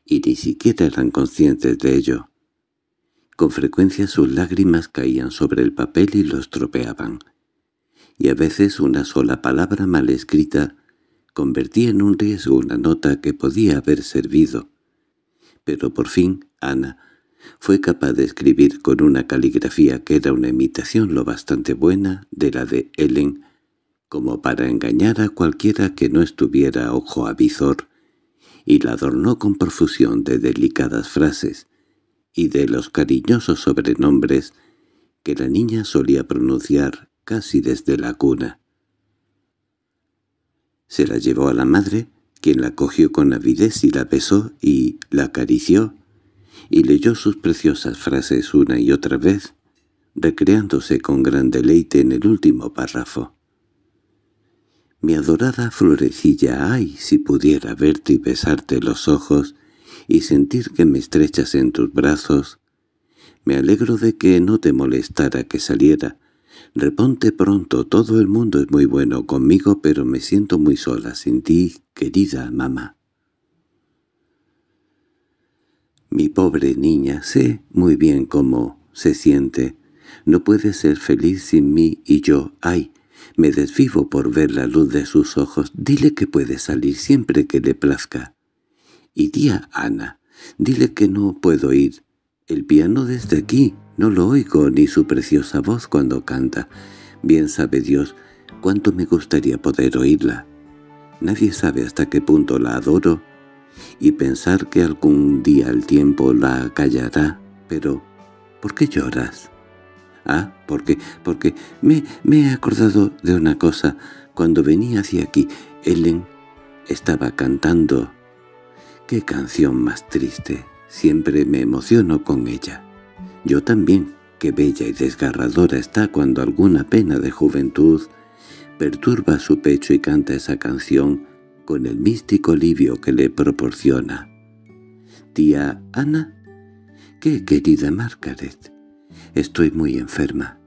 y ni siquiera eran conscientes de ello. Con frecuencia sus lágrimas caían sobre el papel y lo estropeaban y a veces una sola palabra mal escrita convertía en un riesgo una nota que podía haber servido. Pero por fin Ana fue capaz de escribir con una caligrafía que era una imitación lo bastante buena de la de Ellen, como para engañar a cualquiera que no estuviera ojo a visor, y la adornó con profusión de delicadas frases y de los cariñosos sobrenombres que la niña solía pronunciar casi desde la cuna. Se la llevó a la madre, quien la cogió con avidez y la besó y la acarició, y leyó sus preciosas frases una y otra vez, recreándose con gran deleite en el último párrafo. Mi adorada florecilla, ay, si pudiera verte y besarte los ojos y sentir que me estrechas en tus brazos, me alegro de que no te molestara que saliera, Reponte pronto, todo el mundo es muy bueno conmigo, pero me siento muy sola sin ti, querida mamá. Mi pobre niña, sé muy bien cómo se siente. No puede ser feliz sin mí y yo, ay, me desvivo por ver la luz de sus ojos. Dile que puede salir siempre que le plazca. Y tía Ana, dile que no puedo ir. El piano desde aquí. No lo oigo ni su preciosa voz cuando canta. Bien sabe Dios cuánto me gustaría poder oírla. Nadie sabe hasta qué punto la adoro, y pensar que algún día el tiempo la callará. Pero, ¿por qué lloras? Ah, porque, porque me, me he acordado de una cosa. Cuando venía hacia aquí, Ellen estaba cantando. ¡Qué canción más triste! Siempre me emociono con ella. Yo también, que bella y desgarradora está cuando alguna pena de juventud perturba su pecho y canta esa canción con el místico alivio que le proporciona. «Tía Ana?» «¿Qué, querida Margaret?» «Estoy muy enferma».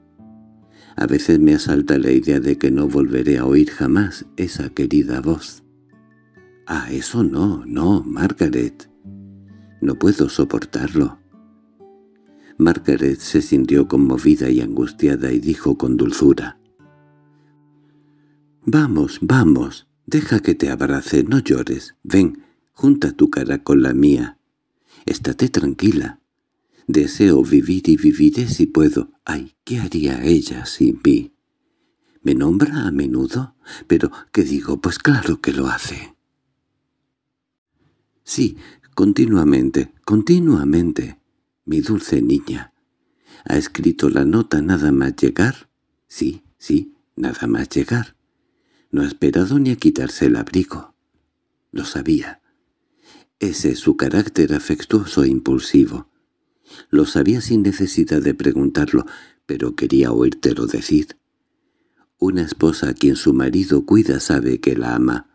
A veces me asalta la idea de que no volveré a oír jamás esa querida voz. «Ah, eso no, no, Margaret. No puedo soportarlo». Margaret se sintió conmovida y angustiada y dijo con dulzura. «Vamos, vamos, deja que te abrace, no llores. Ven, junta tu cara con la mía. Estate tranquila. Deseo vivir y viviré si puedo. Ay, ¿qué haría ella sin mí? Me nombra a menudo, pero ¿qué digo? Pues claro que lo hace». «Sí, continuamente, continuamente» mi dulce niña. ¿Ha escrito la nota nada más llegar? Sí, sí, nada más llegar. No ha esperado ni a quitarse el abrigo. Lo sabía. Ese es su carácter afectuoso e impulsivo. Lo sabía sin necesidad de preguntarlo, pero quería oírtelo decir. Una esposa a quien su marido cuida sabe que la ama,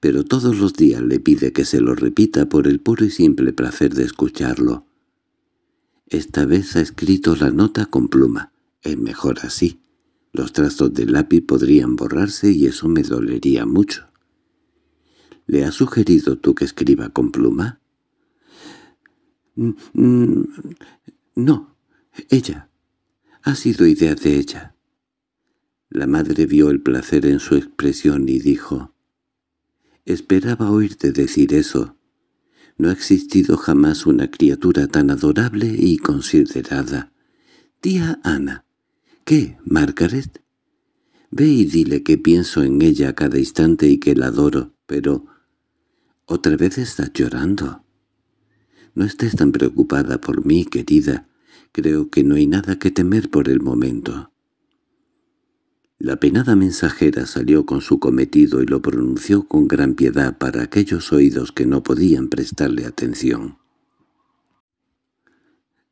pero todos los días le pide que se lo repita por el puro y simple placer de escucharlo. Esta vez ha escrito la nota con pluma. Es mejor así. Los trazos del lápiz podrían borrarse y eso me dolería mucho. ¿Le has sugerido tú que escriba con pluma? Mm, mm, no, ella. Ha sido idea de ella. La madre vio el placer en su expresión y dijo, «Esperaba oírte decir eso. No ha existido jamás una criatura tan adorable y considerada. Tía Ana. ¿Qué, Margaret? Ve y dile que pienso en ella a cada instante y que la adoro, pero... Otra vez estás llorando. No estés tan preocupada por mí, querida. Creo que no hay nada que temer por el momento. La penada mensajera salió con su cometido y lo pronunció con gran piedad para aquellos oídos que no podían prestarle atención.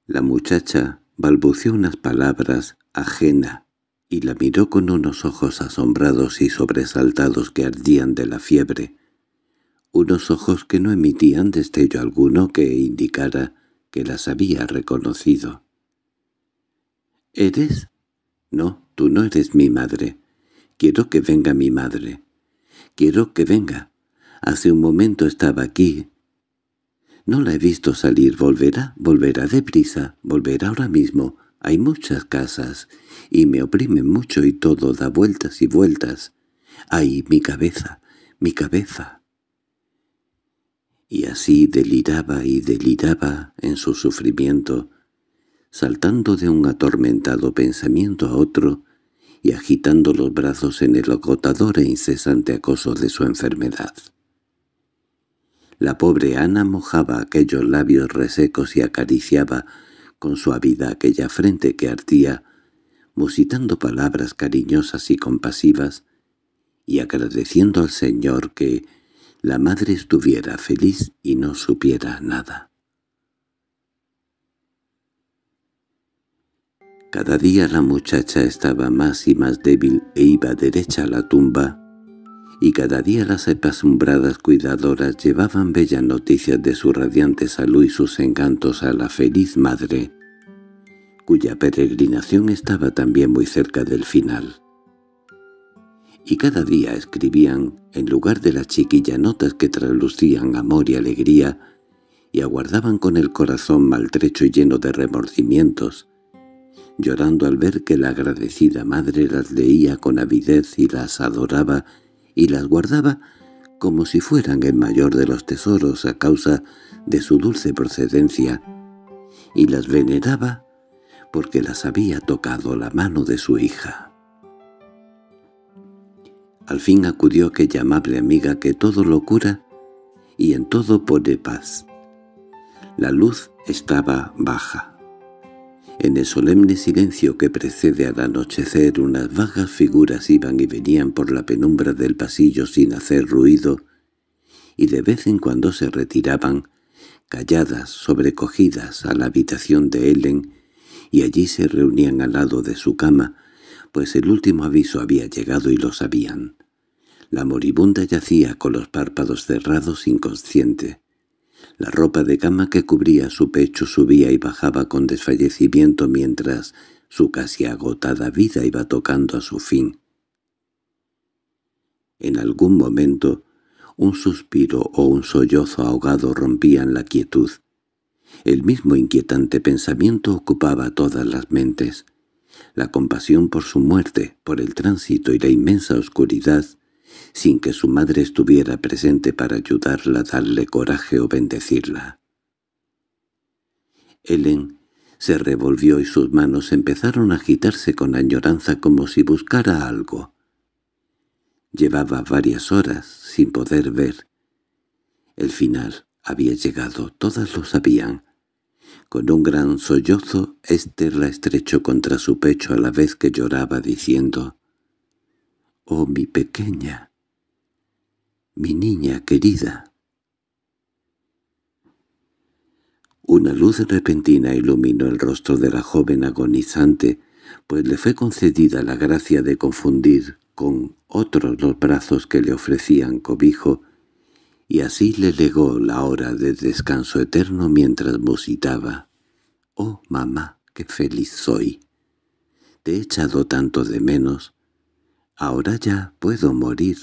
La muchacha balbuceó unas palabras ajena y la miró con unos ojos asombrados y sobresaltados que ardían de la fiebre, unos ojos que no emitían destello alguno que indicara que las había reconocido. —¿Eres no, tú no eres mi madre. Quiero que venga mi madre. Quiero que venga. Hace un momento estaba aquí. No la he visto salir. Volverá, volverá deprisa, volverá ahora mismo. Hay muchas casas, y me oprime mucho y todo da vueltas y vueltas. ¡Ay, mi cabeza, mi cabeza! Y así deliraba y deliraba en su sufrimiento, saltando de un atormentado pensamiento a otro y agitando los brazos en el agotador e incesante acoso de su enfermedad. La pobre Ana mojaba aquellos labios resecos y acariciaba con suavidad aquella frente que ardía, musitando palabras cariñosas y compasivas, y agradeciendo al Señor que la madre estuviera feliz y no supiera nada. Cada día la muchacha estaba más y más débil e iba derecha a la tumba, y cada día las apasumbradas cuidadoras llevaban bellas noticias de su radiante salud y sus encantos a la feliz madre, cuya peregrinación estaba también muy cerca del final y cada día escribían, en lugar de la chiquilla, notas que traslucían amor y alegría, y aguardaban con el corazón maltrecho y lleno de remordimientos, llorando al ver que la agradecida madre las leía con avidez y las adoraba y las guardaba como si fueran el mayor de los tesoros a causa de su dulce procedencia, y las veneraba porque las había tocado la mano de su hija. Al fin acudió aquella amable amiga que todo lo cura y en todo pone paz. La luz estaba baja. En el solemne silencio que precede al anochecer unas vagas figuras iban y venían por la penumbra del pasillo sin hacer ruido, y de vez en cuando se retiraban, calladas, sobrecogidas, a la habitación de Ellen, y allí se reunían al lado de su cama, pues el último aviso había llegado y lo sabían. La moribunda yacía con los párpados cerrados inconsciente. La ropa de cama que cubría su pecho subía y bajaba con desfallecimiento mientras su casi agotada vida iba tocando a su fin. En algún momento, un suspiro o un sollozo ahogado rompían la quietud. El mismo inquietante pensamiento ocupaba todas las mentes. La compasión por su muerte, por el tránsito y la inmensa oscuridad sin que su madre estuviera presente para ayudarla, a darle coraje o bendecirla. Helen se revolvió y sus manos empezaron a agitarse con añoranza como si buscara algo. Llevaba varias horas sin poder ver. El final había llegado, todas lo sabían. Con un gran sollozo, Esther la estrechó contra su pecho a la vez que lloraba diciendo Oh, mi pequeña, mi niña querida. Una luz repentina iluminó el rostro de la joven agonizante, pues le fue concedida la gracia de confundir con otros los brazos que le ofrecían cobijo, y así le legó la hora de descanso eterno mientras musitaba. «Oh, mamá, qué feliz soy! Te he echado tanto de menos. Ahora ya puedo morir.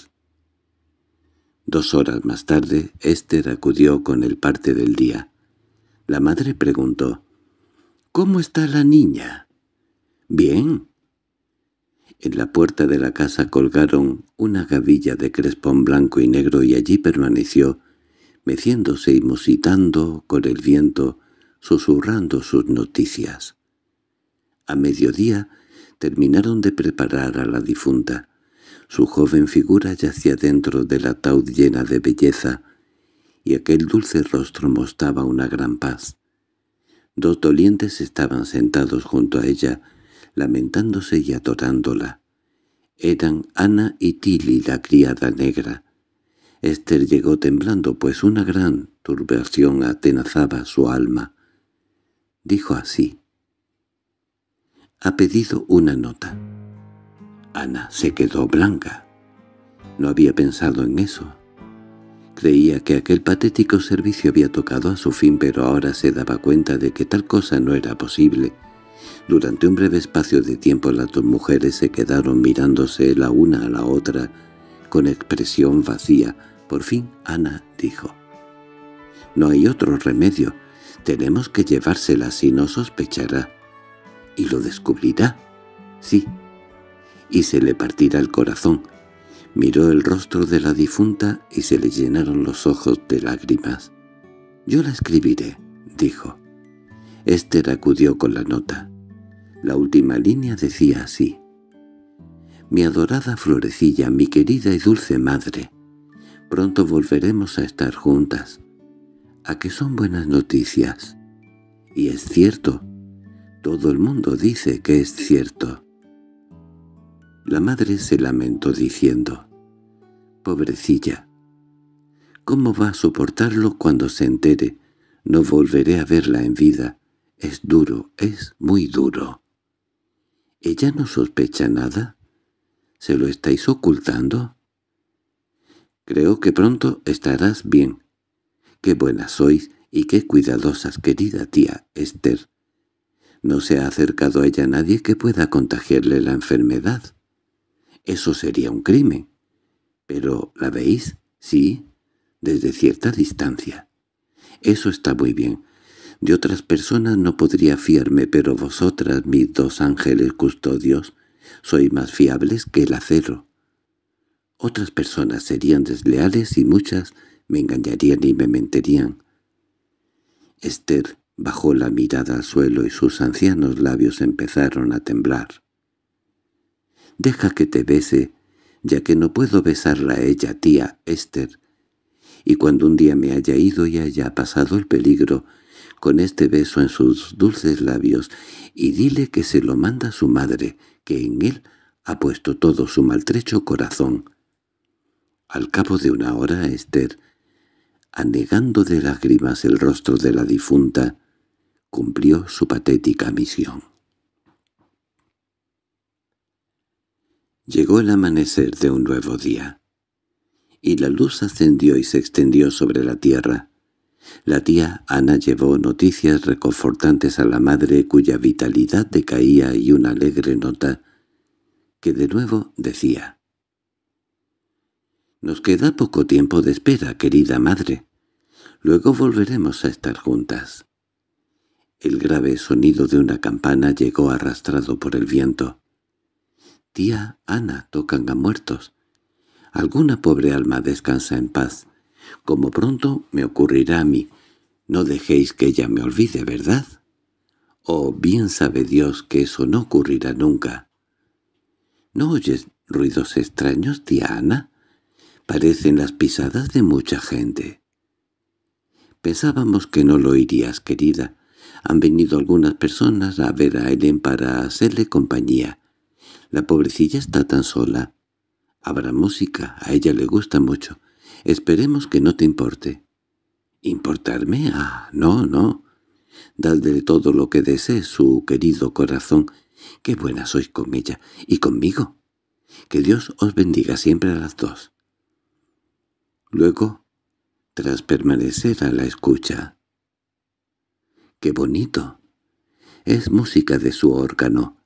Dos horas más tarde, Esther acudió con el parte del día. La madre preguntó, «¿Cómo está la niña?» «Bien». En la puerta de la casa colgaron una gavilla de crespón blanco y negro y allí permaneció, meciéndose y musitando con el viento, susurrando sus noticias. A mediodía terminaron de preparar a la difunta. Su joven figura yacía dentro del ataúd llena de belleza, y aquel dulce rostro mostraba una gran paz. Dos dolientes estaban sentados junto a ella, lamentándose y adorándola. Eran Ana y Tilly la criada negra. Esther llegó temblando, pues una gran turbación atenazaba su alma. Dijo así. Ha pedido una nota. Ana se quedó blanca. No había pensado en eso. Creía que aquel patético servicio había tocado a su fin, pero ahora se daba cuenta de que tal cosa no era posible. Durante un breve espacio de tiempo las dos mujeres se quedaron mirándose la una a la otra, con expresión vacía. Por fin Ana dijo, «No hay otro remedio. Tenemos que llevársela si no sospechará. Y lo descubrirá. Sí, y se le partirá el corazón. Miró el rostro de la difunta y se le llenaron los ojos de lágrimas. «Yo la escribiré», dijo. Esther acudió con la nota. La última línea decía así. «Mi adorada florecilla, mi querida y dulce madre, pronto volveremos a estar juntas. ¿A que son buenas noticias?» Y es cierto. Todo el mundo dice que es cierto. La madre se lamentó diciendo, «Pobrecilla, ¿cómo va a soportarlo cuando se entere? No volveré a verla en vida. Es duro, es muy duro». ¿Ella no sospecha nada? ¿Se lo estáis ocultando?» Creo que pronto estarás bien. Qué buenas sois y qué cuidadosas, querida tía Esther. No se ha acercado a ella nadie que pueda contagiarle la enfermedad. Eso sería un crimen. Pero, ¿la veis? Sí, desde cierta distancia. Eso está muy bien. De otras personas no podría fiarme, pero vosotras, mis dos ángeles custodios, sois más fiables que el acero. Otras personas serían desleales y muchas me engañarían y me mentirían. Esther bajó la mirada al suelo y sus ancianos labios empezaron a temblar. Deja que te bese, ya que no puedo besarla a ella, tía Esther. Y cuando un día me haya ido y haya pasado el peligro, con este beso en sus dulces labios, y dile que se lo manda su madre, que en él ha puesto todo su maltrecho corazón. Al cabo de una hora, Esther, anegando de lágrimas el rostro de la difunta, cumplió su patética misión. Llegó el amanecer de un nuevo día, y la luz ascendió y se extendió sobre la tierra. La tía Ana llevó noticias reconfortantes a la madre cuya vitalidad decaía y una alegre nota que de nuevo decía «Nos queda poco tiempo de espera, querida madre. Luego volveremos a estar juntas». El grave sonido de una campana llegó arrastrado por el viento. Tía Ana, tocan a muertos. Alguna pobre alma descansa en paz. Como pronto me ocurrirá a mí. No dejéis que ella me olvide, ¿verdad? Oh, bien sabe Dios que eso no ocurrirá nunca. ¿No oyes ruidos extraños, tía Ana? Parecen las pisadas de mucha gente. Pensábamos que no lo oirías, querida. Han venido algunas personas a ver a Ellen para hacerle compañía. La pobrecilla está tan sola. Habrá música, a ella le gusta mucho. Esperemos que no te importe. —¿Importarme? Ah, no, no. Dadle todo lo que desee su querido corazón. Qué buena sois con ella y conmigo. Que Dios os bendiga siempre a las dos. Luego, tras permanecer a la escucha... —¡Qué bonito! Es música de su órgano.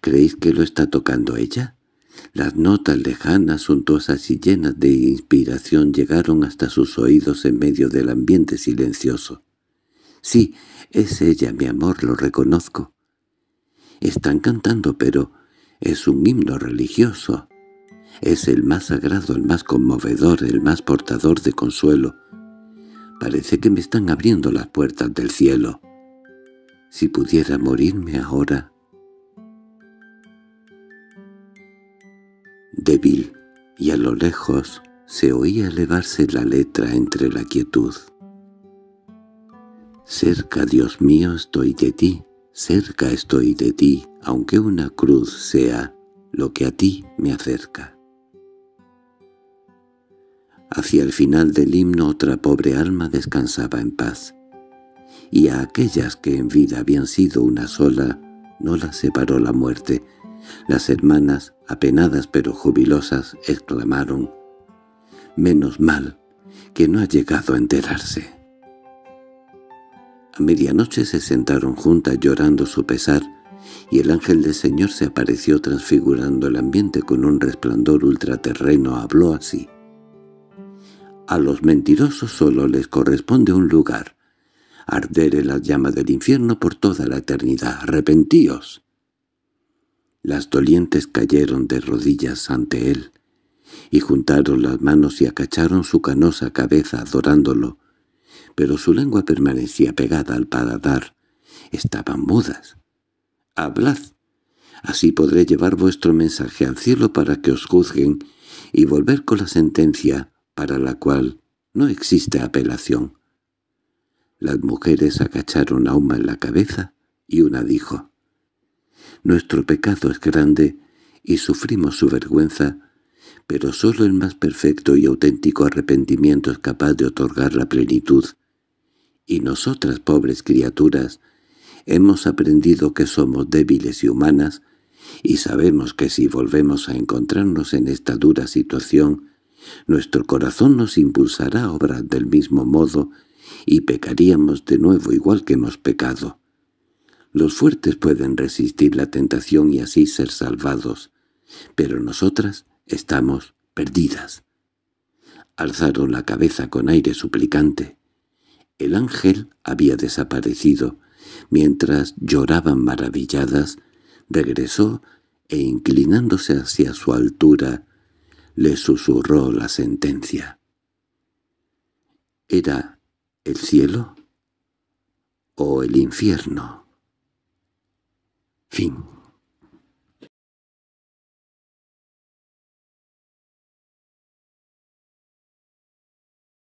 ¿Creéis que lo está tocando ella? Las notas lejanas, suntuosas y llenas de inspiración llegaron hasta sus oídos en medio del ambiente silencioso. —Sí, es ella, mi amor, lo reconozco. Están cantando, pero es un himno religioso. Es el más sagrado, el más conmovedor, el más portador de consuelo. Parece que me están abriendo las puertas del cielo. Si pudiera morirme ahora, débil, y a lo lejos se oía elevarse la letra entre la quietud. Cerca, Dios mío, estoy de ti, cerca estoy de ti, aunque una cruz sea lo que a ti me acerca. Hacia el final del himno otra pobre alma descansaba en paz, y a aquellas que en vida habían sido una sola no la separó la muerte, las hermanas, apenadas pero jubilosas, exclamaron, «Menos mal que no ha llegado a enterarse». A medianoche se sentaron juntas llorando su pesar, y el ángel del Señor se apareció transfigurando el ambiente con un resplandor ultraterreno. Habló así. A los mentirosos solo les corresponde un lugar. Arder en la llama del infierno por toda la eternidad. Arrepentíos. Las dolientes cayeron de rodillas ante él, y juntaron las manos y acacharon su canosa cabeza adorándolo, pero su lengua permanecía pegada al paladar. Estaban mudas. «Hablad, así podré llevar vuestro mensaje al cielo para que os juzguen y volver con la sentencia para la cual no existe apelación». Las mujeres a aún en la cabeza y una dijo, nuestro pecado es grande y sufrimos su vergüenza, pero sólo el más perfecto y auténtico arrepentimiento es capaz de otorgar la plenitud. Y nosotras, pobres criaturas, hemos aprendido que somos débiles y humanas, y sabemos que si volvemos a encontrarnos en esta dura situación, nuestro corazón nos impulsará a obrar del mismo modo y pecaríamos de nuevo igual que hemos pecado. Los fuertes pueden resistir la tentación y así ser salvados, pero nosotras estamos perdidas. Alzaron la cabeza con aire suplicante. El ángel había desaparecido. Mientras lloraban maravilladas, regresó e inclinándose hacia su altura, le susurró la sentencia. ¿Era el cielo o el infierno? Fim.